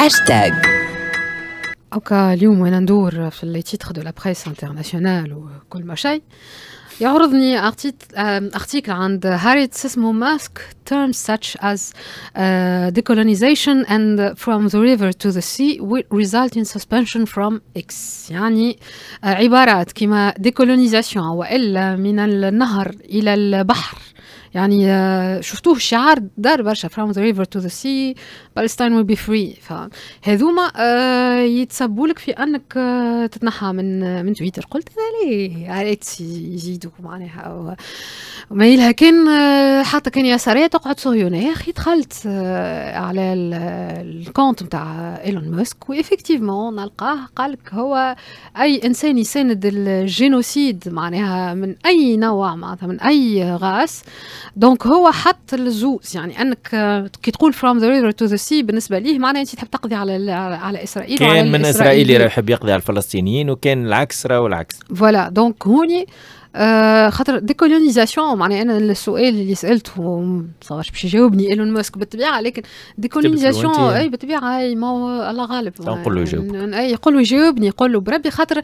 هاشتاج أوكا اليوم وأنا ندور في لي تيتر دو لا بريس انترناسيونال وكل ما شيء يعرضني ارتيكل عند هاريت اسمه ماسك terms such as uh, decolonization and from the river to the sea will result in suspension from X يعني uh, عبارات كما decolonization وإلا من النهر إلى البحر يعني uh, شفتوه شعار دار برشا from the river to the sea فلسطين ويل بي فري فهذوما آه لك في انك آه تتنحى من آه، من تويتر قلت انا ليه عرفت يزيدوك معناها ما يلها كان آه، حتى كان يساريه تقعد صهيونيه يا اخي دخلت آه، على الكونت نتاع ايلون ماسك وافكتيفمون نلقاه قالك هو اي انسان يساند الجينوسيد معناها من اي نوع معناتها من اي غاز دونك هو حط الزوز يعني انك كي تقول فروم ذا ريفر تو ذا الروسي بالنسبه ليه معناها انت تحب تقضي على على اسرائيل كان من اسرائيل يحب يقضي على الفلسطينيين وكان العكس راه والعكس فوالا دونك هوني آه، خاطر ديكولونيزاسيون معناها انا السؤال اللي سالته ما نتصورش باش يجاوبني ايلون ماسك بالطبيعه لكن ديكولونيزاسيون اي بالطبيعه اي ما هو الله غالب نقول له يجاوبني اي يقول له يجاوبني يقول له بربي خاطر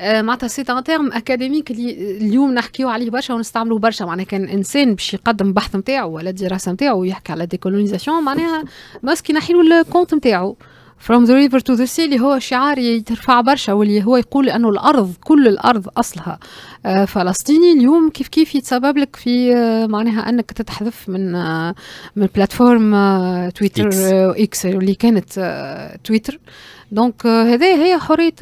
آه، معناتها سيت ان تيرم اكاديميك اللي اليوم نحكيو عليه برشا ونستعملوه برشا معناها كان انسان باش يقدم بحث نتاعو ولا دراسه نتاعو ويحكي على ديكولونيزاسيون معناها ماسك ينحي له الكونت نتاعو From the river to the sea اللي هو شعار يترفع برشا واللي هو يقول أنه الأرض كل الأرض أصلها آه، فلسطيني اليوم كيف كيف يتسبب لك في آه، معناها أنك تتحذف من آه، من بلاتفورم تويتر إكس, اللي كانت تويتر دونك آه، هذا هي حريه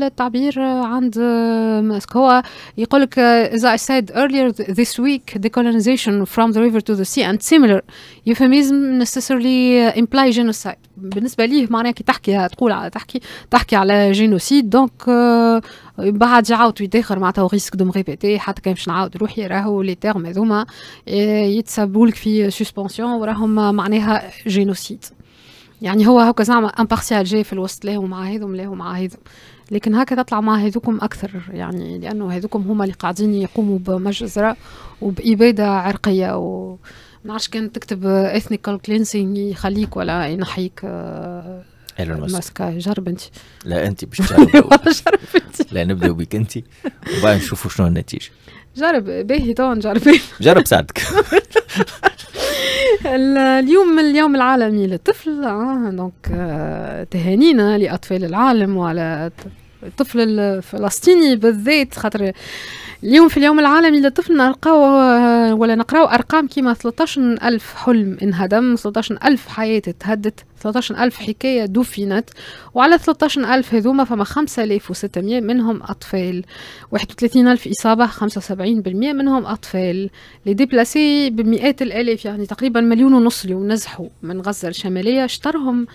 التعبير عند آه، ماسك هو يقول لك آه، as I said earlier this week decolonization from the river to the sea and similar euphemism necessarily uh, imply genocide بالنسبه ليه معناها كي تحكي تقول على تحكي تحكي على جينوسيد دونك بعد يعاود يتاخر معناتها ريسك دو ريبيتي حتى كان باش نعاود روحي راهو لي تيرم هذوما يتسبولك في سسبونسيون وراهم معناها جينوسيد يعني هو هكا زعما امبارسيال جاي في الوسط لا ومع هذوم لا ومع هذوم لكن هكا تطلع مع هذوكم اكثر يعني لانه هذوكم هما اللي قاعدين يقوموا بمجزره وباباده عرقيه و ما نعرفش كان تكتب اثنيكال كلينسينغ يخليك ولا ينحيك آه، ايلون ماسك جرب انت لا انت باش تجرب لا نبدا بك انت وبعد نشوفوا شنو النتيجه جرب باهي توا نجرب جرب ساعدك اليوم اليوم العالمي للطفل دونك آه، آه، تهانينا لاطفال العالم وعلى الطفل الفلسطيني بالذات خاطر اليوم في اليوم العالمي للطفل نلقاو آه، ولا نقراو ارقام كيما 13 الف حلم انهدم 13 الف حياه تهدت 13 الف حكايه دفنت وعلى 13 الف هذوما فما 5600 منهم اطفال 31 الف اصابه 75% منهم اطفال لي ديبلاسي بمئات الالاف يعني تقريبا مليون ونص اللي نزحوا من غزه الشماليه شطرهم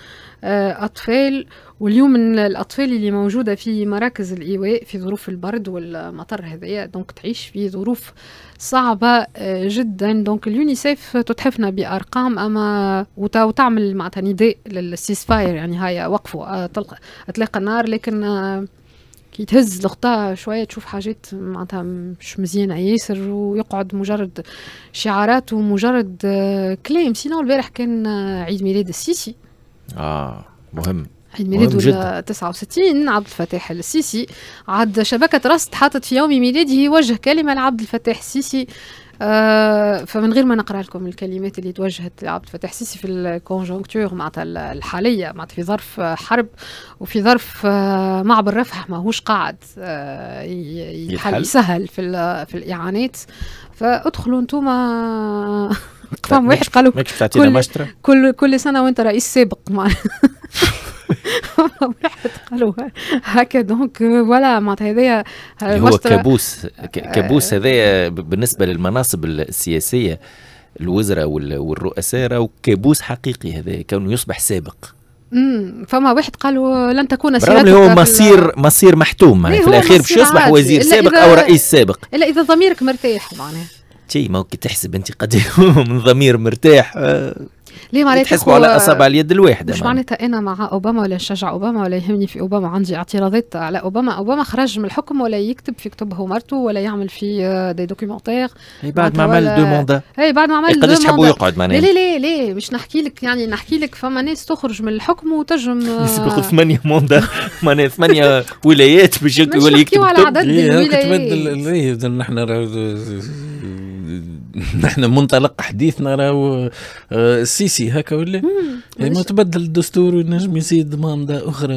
آه، أطفال واليوم من الأطفال اللي موجودة في مراكز الإيواء في ظروف البرد والمطر هذايا دونك تعيش في ظروف صعبة آه، جدا دونك اليونيسيف تتحفنا بأرقام أما وتعمل معناتها نداء للسيسفاير يعني هاي وقفوا آه، أطلاق النار لكن كي تهز الغطاء شويه تشوف حاجات معناتها مش مزيانه ياسر ويقعد مجرد شعارات ومجرد كلام سينو البارح كان عيد ميلاد السيسي اه مهم عيد ميلاده 69 عبد الفتاح السيسي عاد شبكة راست حاطت في يوم ميلاده وجه كلمة لعبد الفتاح السيسي آه فمن غير ما نقرا لكم الكلمات اللي توجهت لعبد الفتاح السيسي في الكونجونكتور معناتها الحاليه معناتها في ظرف آه، حرب وفي ظرف آه معبر رفح ماهوش قاعد آه يحل يسهل في, في الاعانات فادخلوا انتم فهم واحد قالوا كل, كل كل سنه وانت رئيس سابق واحد قالوا هكا دونك ولا معناتها هذايا هو كابوس آه، كابوس هذايا بالنسبه للمناصب السياسيه الوزراء والرؤساء راهو كابوس حقيقي هذا كونه يصبح سابق امم فما واحد قالوا لن تكون سابقا هو مصير مصير محتوم إيه، في الاخير باش يصبح وزير سابق او رئيس سابق الا اذا ضميرك مرتاح معناها شيء كي تحسب انت قد من ضمير مرتاح آه. ليه معناتها تحسبوا على اصابع اليد الواحده مش معناتها انا مع اوباما ولا نشجع اوباما ولا يهمني في اوباما عندي اعتراضات على اوباما اوباما خرج من الحكم ولا يكتب في كتبه مرته ولا يعمل في دي دوكيومونتير اي بعد ما عمل دو موندا اي بعد ما عمل دو قداش تحبوا يقعد معناها ليه ليه ليه مش نحكي لك يعني نحكي لك فما ناس تخرج من الحكم وتجم آه. يسبقوا ثمانية موندا معناها ثمانية ولايات باش يكتب مش نحكيو على عدد إيه، الولايات إيه، نحن نحن منطلق حديثنا راهو آه، السيسي هكا ولا ما يعني تبدل الدستور ونجم يزيد مامضة أخرى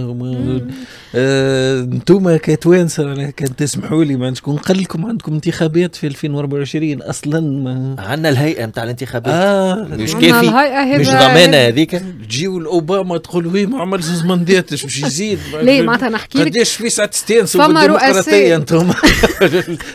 آه، انتم كتوانسة كان تسمحوا لي ما شكون قال لكم عندكم انتخابات في 2024 أصلا ما عندنا الهيئة نتاع الانتخابات آه مش كافي مش ضمانة هذيك تجيو لأوباما تقول وي ما عملش مانداتش باش يزيد ليه معناتها نحكي لك قداش في ساعة ستانسوا بالديمقراطية انتم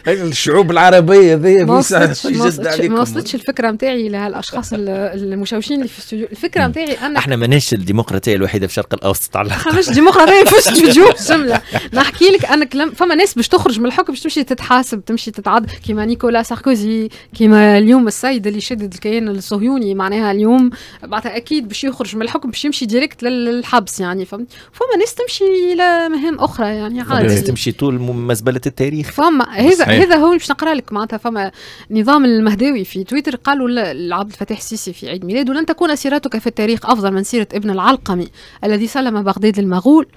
الشعوب العربية هذيا في ساعة ما وصلتش الفكره نتاعي لهالاشخاص المشوشين اللي في الاستوديو الفكره نتاعي انا احنا ماناش الديمقراطيه الوحيده في الشرق الاوسط على احنا مش ديمقراطيه في الاستوديو جمله نحكي لك انا كلام فما ناس باش تخرج من الحكم باش تمشي تتحاسب تمشي تتعاد كيما نيكولا ساركوزي كيما اليوم السيد اللي شدد الكيان الصهيوني معناها اليوم بعدها اكيد باش يخرج من الحكم باش يمشي ديريكت للحبس يعني فهمت فما ناس تمشي الى مهام اخرى يعني عادي تمشي طول مزبله التاريخ فما هذا هذا هو باش نقرا لك معناتها فما نظام قام المهداوي في تويتر قالوا لعبد الفتاح السيسي في عيد ميلاده لن تكون سيرتك في التاريخ أفضل من سيرة ابن العلقمي الذي سلم بغداد للمغول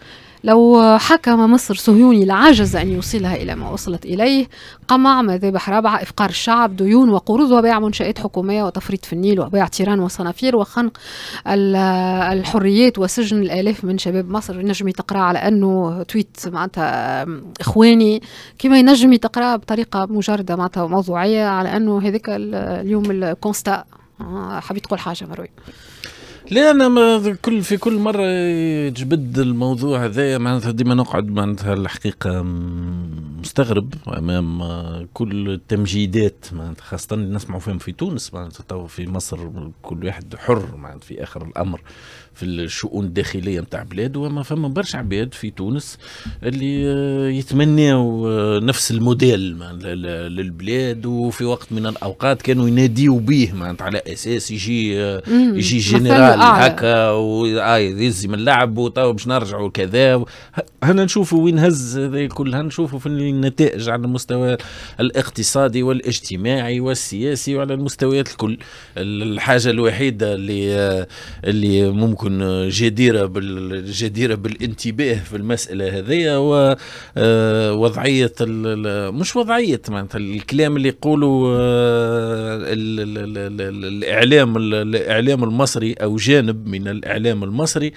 لو حكم مصر صهيوني لعجز أن يوصلها إلى ما وصلت إليه قمع مذابح رابعة إفقار الشعب ديون وقروض وبيع منشآت حكومية وتفريط في النيل وبيع تيران وصنافير وخنق الحريات وسجن الآلاف من شباب مصر نجمي تقرأ على أنه تويت معناتها إخواني كما ينجمي تقرأ بطريقة مجردة معناتها موضوعية على أنه هذاك اليوم الكونستا آه، حبيت تقول حاجة مروي لا انا ما كل في كل مره يجبد الموضوع هذا معناتها ديما نقعد معناتها الحقيقه مستغرب امام كل التمجيدات معناتها خاصه اللي نسمعوا فيهم في تونس معناتها في مصر كل واحد حر معناتها في اخر الامر في الشؤون الداخليه نتاع بلاده وما فما برشا عباد في تونس اللي آه، يتمنوا آه، نفس الموديل للبلاد وفي وقت من الاوقات كانوا يناديوا به معناتها على اساس يجي آه، يجي جنرال هكا يهز من اللعب وتو باش نرجعوا كذا هنا نشوفوا وين هز كلها نشوفوا في النتائج على المستوى الاقتصادي والاجتماعي والسياسي وعلى المستويات الكل الحاجه الوحيده اللي اللي ممكن تكون جديرة بال... جديرة بالانتباه في المسألة هذه ووضعية آه، ال... مش وضعية معناتها الكلام اللي يقولوا آه، ال... ال... الإعلام الإعلام المصري أو جانب من الإعلام المصري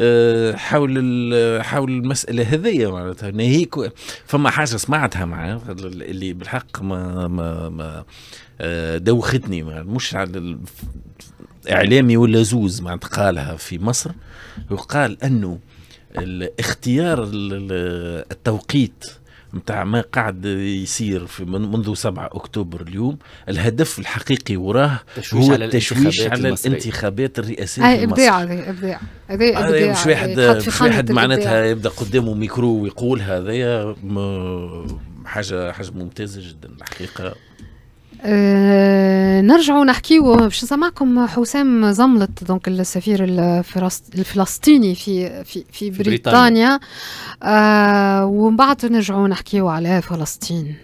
آه، حول حول المساله هذيا معناتها ناهيك فما حاجه سمعتها مع اللي بالحق ما ما, ما دوختني مش على اعلامي ولا زوز ما قالها في مصر وقال انه الاختيار التوقيت متاع ما قاعد يصير في منذ 7 اكتوبر اليوم الهدف الحقيقي وراه هو على التشويش على الانتخابات الرئاسيه هاي ابداع هذه ابداع هذا مش واحد مش واحد معناتها يبدا قدامه ميكرو ويقول هذا حاجه حاجه ممتازه جدا الحقيقه نرجع آه، نرجعوا نحكيو باش نسمعكم حسام زملت دونك السفير الفلسطيني في في في بريطانيا, بريطانيا. أه ومن بعد نرجعوا نحكيو على فلسطين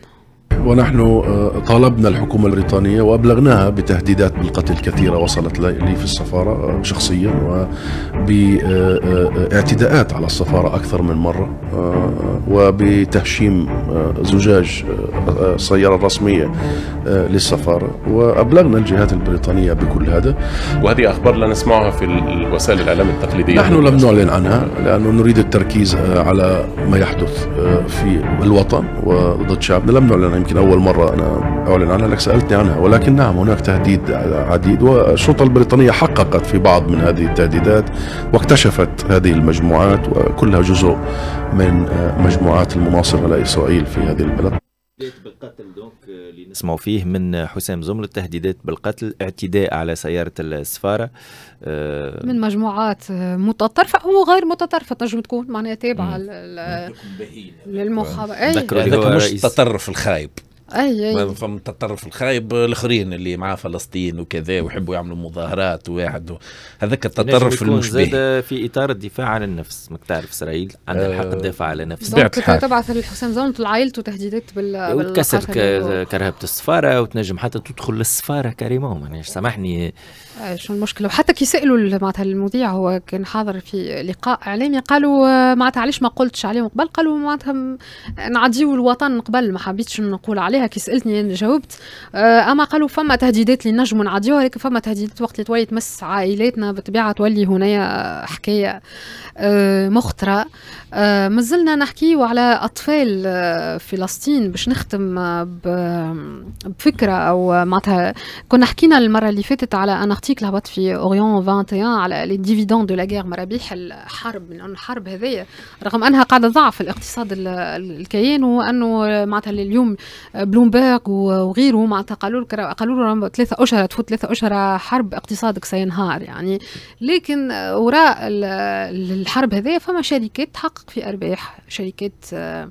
ونحن آه، طالبنا الحكومة البريطانية وأبلغناها بتهديدات بالقتل كثيرة وصلت لي في السفارة آه، شخصيا وباعتداءات آه، على السفارة أكثر من مرة وبتهشيم زجاج السيارة الرسمية للسفارة وأبلغنا الجهات البريطانية بكل هذا وهذه أخبار لا نسمعها في وسائل الإعلام التقليدية نحن لم نعلن عنها لأنه نريد التركيز على ما يحدث في الوطن وضد شعبنا لم نعلن يمكن أول مرة أنا أعلن عنها لك سألتني عنها ولكن نعم هناك تهديد عديد والشرطة البريطانية حققت في بعض من هذه التهديدات واكتشفت هذه المجموعات وكلها جزء من مجموعات المناصرة لإسرائيل في هذه البلد بالقتل نسمعوا فيه من حسام زمل التهديدات بالقتل اعتداء على سيارة السفارة آه من مجموعات آه، متطرفة أو غير متطرفة تنجم تكون معناها تابعة للمخابرات آه. إيه. ذكر يعني مش التطرف الخايب اي اي فما تطرف الخايب الاخرين اللي مع فلسطين وكذا ويحبوا يعملوا مظاهرات وواحد هذاك التطرف المشبه زاد في اطار الدفاع عن النفس ما تعرف اسرائيل عندها آه، الحق تدافع على نفسها تبعث لحسام زون لعائلته تهديدات بال وتكسر كرهبه السفاره وتنجم حتى تدخل للسفاره كريمه يعني سامحني شو المشكله وحتى كي سالوا معناتها المذيع هو كان حاضر في لقاء اعلامي قالوا آه، معناتها علاش ما قلتش عليهم قبل قالوا معناتها نعديو الوطن قبل ما حبيتش نقول عليها كي سالتني انا جاوبت آه، اما قالوا فما تهديدات اللي نجموا نعديوها لكن فما تهديدات وقت اللي تولي تمس عائلاتنا بالطبيعه تولي هنايا حكايه آه، مخطره آه مازلنا نحكيو على اطفال آه، فلسطين باش نختم آه، بفكره او آه، معناتها كنا حكينا المره اللي فاتت على ان ارتيكل هبط في اوريون 21 على لي ديفيدون دو لا غير مرابيح الحرب من الحرب هذيا رغم انها قاعده ضعف الاقتصاد الكيان وانه معناتها اليوم بلومبيرغ وغيره معناتها قالوا لك قالوا له ثلاثه اشهر تفوت ثلاثه اشهر حرب اقتصادك سينهار يعني لكن وراء الحرب هذيا فما شركات تحقق تحقق في أرباح شركات آه،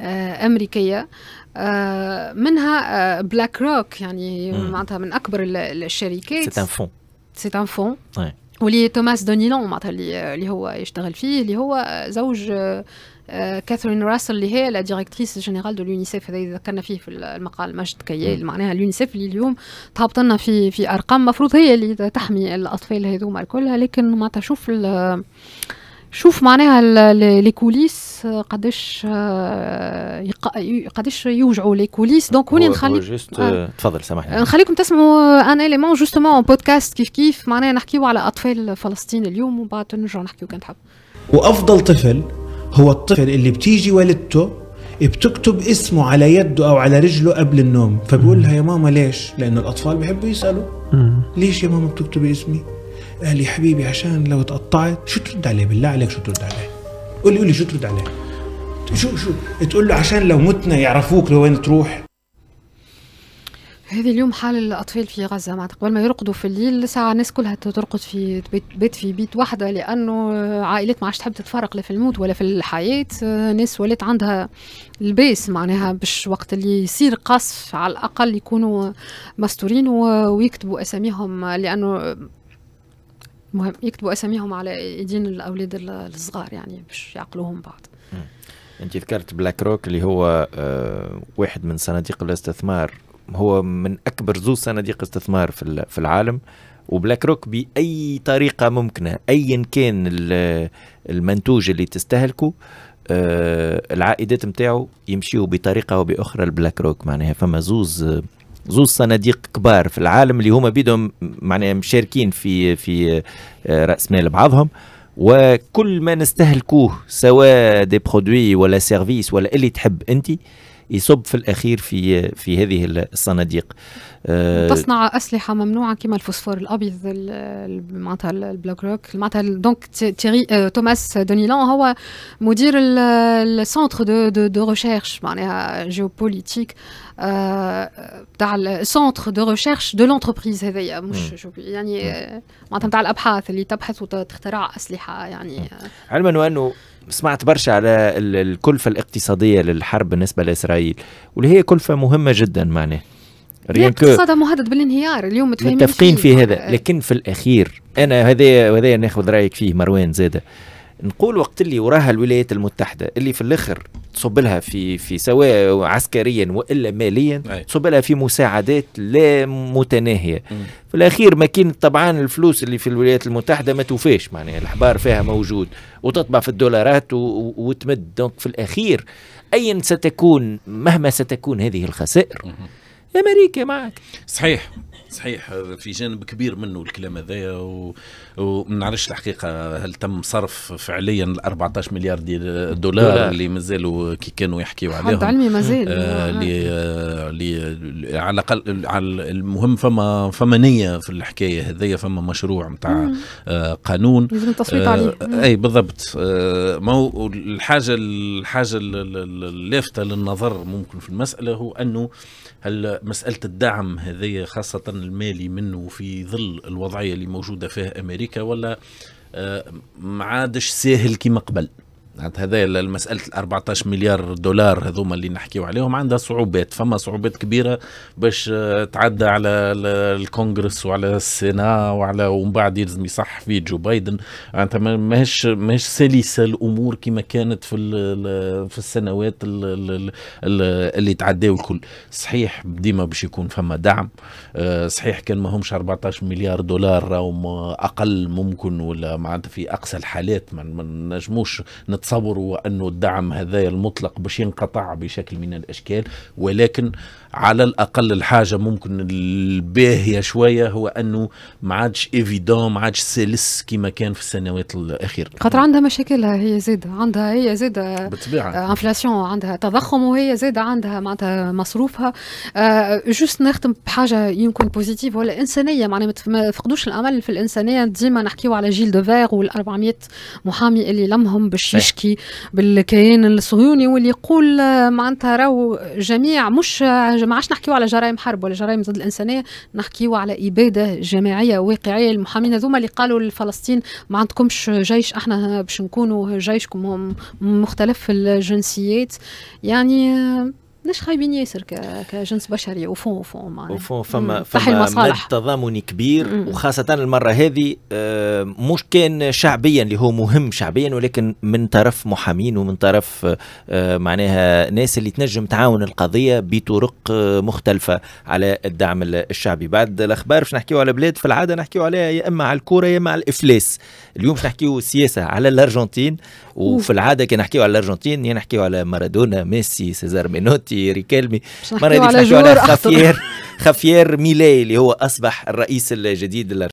آه، أمريكية آه، منها بلاك روك يعني معناتها من أكبر الشركات سي ان فون واللي توماس دونيلون معناتها اللي هو يشتغل فيه اللي هو زوج كاثرين راسل اللي هي لا ديريكتريس جينيرال دو لونيسيف هذا ذكرنا فيه في المقال مجد كيال معناها اليونيسيف اللي اليوم تهبط لنا في في ارقام مفروض هي اللي تحمي الاطفال هذوما الكل لكن ما تشوف شوف معناها لي كوليس آه، قداش آه، قداش يوجعوا لي كوليس دونك هوني نخلي آه. تفضل سامحني نخليكم تسمعوا ان اليمون جوستومون بودكاست كيف كيف معناها نحكيو على اطفال فلسطين اليوم ومن بعد نرجعوا نحكيو كان تحب وافضل طفل هو الطفل اللي بتيجي والدته بتكتب اسمه على يده او على رجله قبل النوم فبقول لها يا ماما ليش لانه الاطفال بيحبوا يسالوا ليش يا ماما بتكتبي اسمي قال لي حبيبي عشان لو تقطعت شو ترد عليه بالله عليك شو ترد عليه قولي قولي شو ترد عليه شو شو تقول له عشان لو متنا يعرفوك لوين تروح هذه اليوم حال الاطفال في غزه ما قبل ما يرقدوا في الليل ساعه الناس كلها ترقد في بيت, بيت في بيت واحده لانه عائلات ما عادش تحب تتفرق لا في الموت ولا في الحياه ناس ولات عندها الباس معناها باش وقت اللي يصير قصف على الاقل يكونوا مستورين ويكتبوا اساميهم لانه المهم يكتبوا اساميهم على ايدين الاولاد الصغار يعني باش يعقلوهم بعض انت ذكرت بلاك روك اللي هو آه، واحد من صناديق الاستثمار هو من اكبر زوج صناديق استثمار في في العالم وبلاك روك باي طريقه ممكنه ايا كان المنتوج اللي تستهلكه آه، العائدات نتاعو يمشيو بطريقه او باخرى لبلاك روك معناها فما زوز آه، زوز صناديق كبار في العالم اللي هما بيدهم معناها مشاركين في في آه، راس مال بعضهم وكل ما نستهلكوه سواء دي برودوي ولا سيرفيس ولا اللي تحب انت يصب في الاخير في في هذه الصناديق آه، تصنع اسلحه ممنوعه كما الفوسفور الابيض معناتها البلوك روك معناتها دونك تيري توماس دونيلان هو مدير السونتر دو دو دو ريشيرش معناها جيوبوليتيك تاع السونتر دو ريشيرش دو لونتربريز هذايا مش يعني آه، معناتها تاع الابحاث اللي تبحث وتخترع اسلحه يعني آه. علما انه سمعت برشا على الكلفة الاقتصادية للحرب بالنسبة لإسرائيل واللي هي كلفة مهمة جدا معناه ريان يعني اقتصادها مهدد بالانهيار اليوم متفقين في هذا لكن في الأخير أنا هذا هذا ناخذ رأيك فيه مروان زاده نقول وقت اللي وراها الولايات المتحده اللي في الاخر تصب لها في في سواء عسكريا والا ماليا أي. تصب لها في مساعدات لا متناهيه م. في الاخير ماكين طبعا الفلوس اللي في الولايات المتحده ما توفاش معناها الحبار فيها موجود وتطبع في الدولارات و... وتمد دونك في الاخير ايا ستكون مهما ستكون هذه الخسائر م. امريكا معك صحيح صحيح في جانب كبير منه الكلام هذايا وما نعرفش الحقيقه هل تم صرف فعليا ال 14 مليار دولار, دولار. اللي مازالوا كي كانوا يحكيوا عليهم حد علمي مازال آه، آه، اللي على الاقل على المهم فما فما نيه في الحكايه هذيا فما مشروع نتاع آه، قانون لازم التصويت عليه اي بالضبط ما هو الحاجه الحاجه اللافته للنظر ممكن في المساله هو انه هل مساله الدعم هذه خاصه المالي منه في ظل الوضعيه اللي موجوده فيها امريكا ولا آه، ما عادش ساهل كما قبل معناتها هذا المسألة 14 مليار دولار هذوما اللي نحكيو عليهم عندها صعوبات فما صعوبات كبيرة باش آه، تعدى على الكونغرس وعلى السنا وعلى ومن بعد يلزم يصح في جو بايدن معناتها ماهيش ماهيش سلسة الأمور كما كانت في في السنوات اللي تعداو الكل صحيح ديما باش يكون فما دعم آه، صحيح كان ما همش 14 مليار دولار راهم أقل ممكن ولا معناتها في أقصى الحالات ما نجموش نت تصوروا أنه الدعم هذا المطلق باش ينقطع بشكل من الأشكال ولكن على الأقل الحاجة ممكن الباهية شوية هو أنه ما عادش إيفيدون ما عادش سلس كما كان في السنوات الأخيرة خاطر عندها مشاكلها هي زادة عندها هي زادة بالطبيعة انفلاسيون آه، عندها تضخم وهي زادة عندها معناتها مصروفها جوست آه، نختم بحاجة يمكن بوزيتيف ولا إنسانية معناها ما تفقدوش الأمل في الإنسانية ديما نحكيو على جيل دو فيغ وال 400 محامي اللي لمهم باش يشكي بالكيان الصهيوني واللي يقول آه، معناتها راهو جميع مش آه، ما عادش نحكيو على جرائم حرب ولا جرائم ضد الانسانيه نحكيو على اباده جماعيه واقعيه المحامين هذوما اللي قالوا لفلسطين ما عندكمش جيش احنا باش نكونوا جيشكم مختلف الجنسيات يعني آه، مش خايبين ياسر كجنس بشري وفون وفون معناها وفون فما فما مد تضامني كبير مم. وخاصه المره هذه آه، مش كان شعبيا اللي هو مهم شعبيا ولكن من طرف محامين ومن طرف آه، معناها ناس اللي تنجم تعاون القضيه بطرق آه، مختلفه على الدعم الشعبي بعد الاخبار باش نحكيو على بلاد في العاده نحكيو عليها يا اما على الكوره يا اما على الافلاس اليوم باش نحكيو السياسه على الارجنتين وفي العاده كي نحكيو على الارجنتين يا نحكيو على مارادونا ميسي سيزار مينوتي انت ريكالمي ما نحكيو على خافير خافير ميلاي اللي هو اصبح الرئيس الجديد